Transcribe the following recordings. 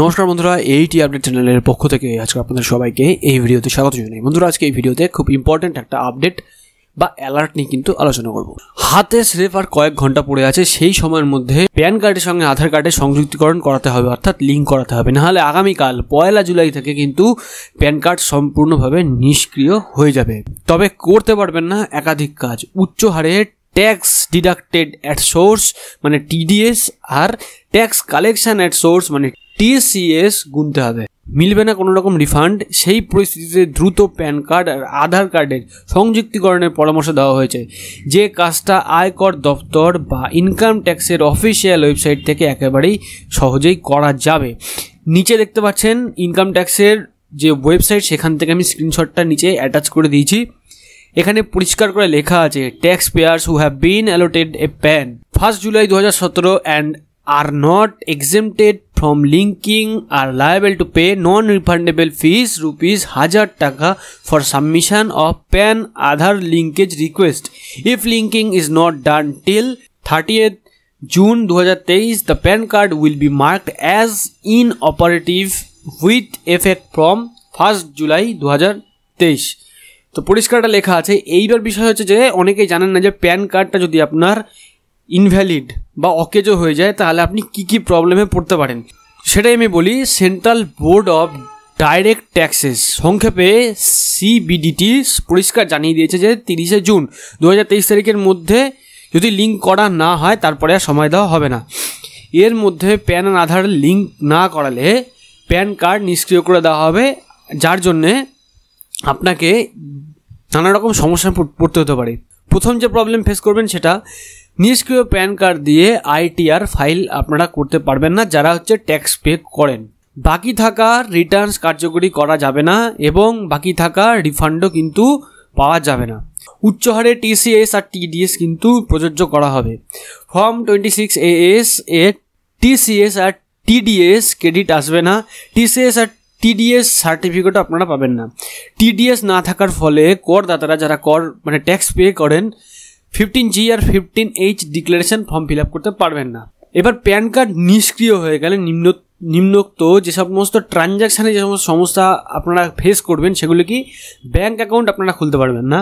নমস্কার বন্ধুরা এইটি আপডেট চ্যানেলের পক্ষ থেকে আজকে আপনাদের সবাইকে এই ভিডিওতে স্বাগত জানাই বন্ধুরা আজকে এই ভিডিওতে খুব ইম্পর্ট্যান্ট একটা আপডেট বা অ্যালার্ট নিয়ে কিন্তু আলোচনা করব হাতে স্রেফ আর কয়েক ঘন্টা পড়ে আছে সেই সময়ের মধ্যে প্যান কার্ডের সঙ্গে আধার কার্ডের সংযুক্তিকরণ করাতে হবে অর্থাৎ লিঙ্ক করাতে হবে নাহলে আগামীকাল পয়লা জুলাই থেকে কিন্তু প্যান কার্ড সম্পূর্ণভাবে নিষ্ক্রিয় হয়ে যাবে তবে করতে পারবেন না একাধিক কাজ উচ্চ হারে ট্যাক্স ডিডাক্টেড অ্যাট সোর্স মানে টিডিএস আর ট্যাক্স কালেকশান অ্যাট সোর্স মানে টিএসিএস গুনতে হবে মিলবে না কোনো রকম রিফান্ড সেই পরিস্থিতিতে দ্রুত প্যান কার্ড আর আধার কার্ডের সংযুক্তিকরণের পরামর্শ দেওয়া হয়েছে যে কাজটা আয়কর দপ্তর বা ইনকাম ট্যাক্সের অফিসিয়াল ওয়েবসাইট থেকে একেবারেই সহজেই করা যাবে নিচে দেখতে পাচ্ছেন ইনকাম ট্যাক্সের যে ওয়েবসাইট সেখান থেকে আমি স্ক্রিনশটটা নিচে অ্যাটাচ করে দিয়েছি এখানে পরিষ্কার করে লেখা আছে tax payers who have been allotted a PAN first July দু হাজার সতেরো and are not exempted from linking are LIABLE to pay non refundable fees ₹1000 for submission of PAN Aadhaar linkage request if linking is not done till 30th June 2023 the PAN card will be marked as inoperative with effect from 1st July 2023 তো পুরস্কারটা লেখা আছে এইবার বিষয় হচ্ছে যে অনেকেই জানেন না যে প্যান কার্ডটা যদি আপনার ইনভ্যালিড বা অকেজো হয়ে যায় তাহলে আপনি কি কি প্রবলেমে পড়তে পারেন সেটাই আমি বলি central board of direct taxes সংক্ষেপে সিবিডিটি পরিষ্কার জানিয়ে দিয়েছে যে তিরিশে জুন দু তারিখের মধ্যে যদি লিঙ্ক করা না হয় তারপরে আর সময় দেওয়া হবে না এর মধ্যে প্যান অ্যান্ড আধার লিঙ্ক না করালে প্যান কার্ড নিষ্ক্রিয় করে দেওয়া হবে যার জন্যে আপনাকে নানা রকম সমস্যা পড়তে হতে পারে প্রথম যে প্রবলেম ফেস করবেন সেটা নিষ্ক্রিয় প্যান কার্ড দিয়ে আইটিআর ফাইল আপনারা করতে পারবেন না যারা হচ্ছে ট্যাক্স পে করেন বাকি থাকা রিটার্নস কার্যকরী করা যাবে না এবং বাকি থাকা রিফান্ডও কিন্তু পাওয়া যাবে না উচ্চ হারে টিসিএস আর টিডিএস কিন্তু প্রযোজ্য করা হবে form twenty six A S এ টিসিএস আর টিডিএস ক্রেডিট আসবে না টিসিএস আর টিডিএস সার্টিফিকেট আপনারা পাবেন না টিডিএস না থাকার ফলে করদাতারা যারা কর মানে ট্যাক্স পে করেন ফিফটিন জি আর fifteen H declaration form fill up করতে পারবেন না এবার প্যান কার্ড নিষ্ক্রিয় হয়ে গেলে নিম্ন নিম্নোক্ত যে সমস্ত ট্রানজ্যাকশানে যে সমস্ত সমস্যা আপনারা ফেস করবেন সেগুলো কি ব্যাঙ্ক অ্যাকাউন্ট আপনারা খুলতে পারবেন না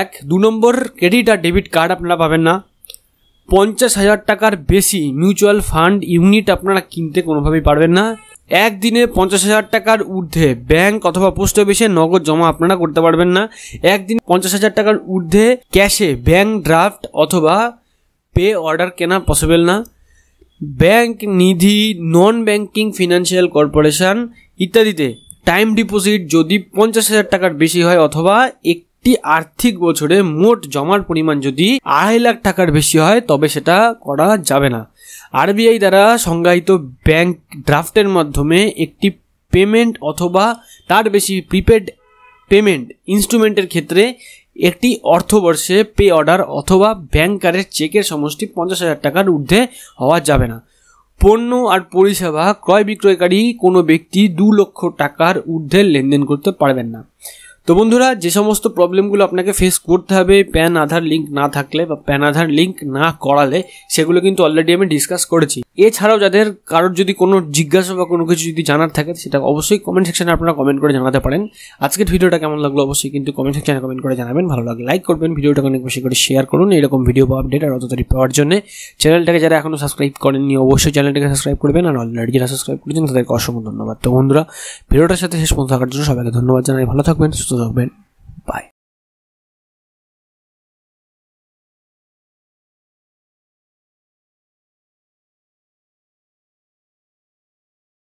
এক দু নম্বর ক্রেডিট আর ডেবিট কার্ড আপনারা পাবেন না পঞ্চাশ হাজার টাকার বেশি মিউচুয়াল ফান্ড ইউনিট আপনারা কিনতে কোনোভাবেই পারবেন না একদিনে পঞ্চাশ হাজার টাকার ঊর্ধ্বে ব্যাংক অথবা পোস্ট অফিসে নগদ জমা আপনারা করতে পারবেন না একদিনে পঞ্চাশ হাজার টাকার ঊর্ধ্বে ক্যাশে ব্যাংক ড্রাফট অথবা পে অর্ডার কেনা পসিবল না ব্যাংক নিধি নন ব্যাংকিং ফিনান্সিয়াল কর্পোরেশন ইত্যাদিতে টাইম ডিপোজিট যদি পঞ্চাশ হাজার টাকার বেশি হয় অথবা একটি আর্থিক বছরে মোট জমার পরিমাণ যদি আড়াই লাখ টাকার বেশি হয় তবে সেটা করা যাবে না আরবিআই দ্বারা সংজ্ঞায়িত ব্যাংক ড্রাফটের মাধ্যমে একটি পেমেন্ট অথবা তার বেশি প্রিপেড পেমেন্ট ইনস্ট্রুমেন্টের ক্ষেত্রে একটি অর্থবর্ষে পে অর্ডার অথবা ব্যাংকারের চেকের সমষ্টি পঞ্চাশ হাজার টাকার ঊর্ধ্বে হওয়া যাবে না পণ্য আর পরিষেবা ক্রয় বিক্রয়কারী কোনো ব্যক্তি দু লক্ষ টাকার ঊর্ধ্বে লেনদেন করতে পারবেন না তো বন্ধুরা যে সমস্ত প্রবলেমগুলো আপনাকে ফেস করতে হবে প্যান আধার লিঙ্ক না থাকলে বা প্যান আধার লিঙ্ক না করালে সেগুলো কিন্তু অলরেডি আমি ডিসকাস করেছি এছাড়াও যাদের কারোর যদি কোনো জিজ্ঞাসা বা কোনো কিছু যদি জানার থাকে সেটা অবশ্যই কমেন্ট সেকশানে আপনারা কমেন্ট করে জানাতে পারেন আজকের ভিডিওটা কেমন লাগলো অবশ্যই কিন্তু কমেন্ট সেকশনে কমেন্ট করে জানাবেন ভালো লাগে লাইক করবেন ভিডিওটা অনেক বেশি করে শেয়ার করুন এরকম ভিডিও বা আপডেট আর অততারি পাওয়ার জন্য চ্যানেলটাকে যারা এখনও সাবস্ক্রাইব করেননি অবশ্যই চ্যানেলটাকে সাবস্ক্রাইব করবেন আর অলরেডি যারা সাবস্ক্রাইব করেছেন তাদেরকে অসংখ্য ধন্যবাদ তো বন্ধুরা ভিডিওটার সাথে শেষ পর্যন্ত থাকার জন্য সবাইকে ধন্যবাদ জানাই ভালো থাকবেন সুস্থ থাকবেন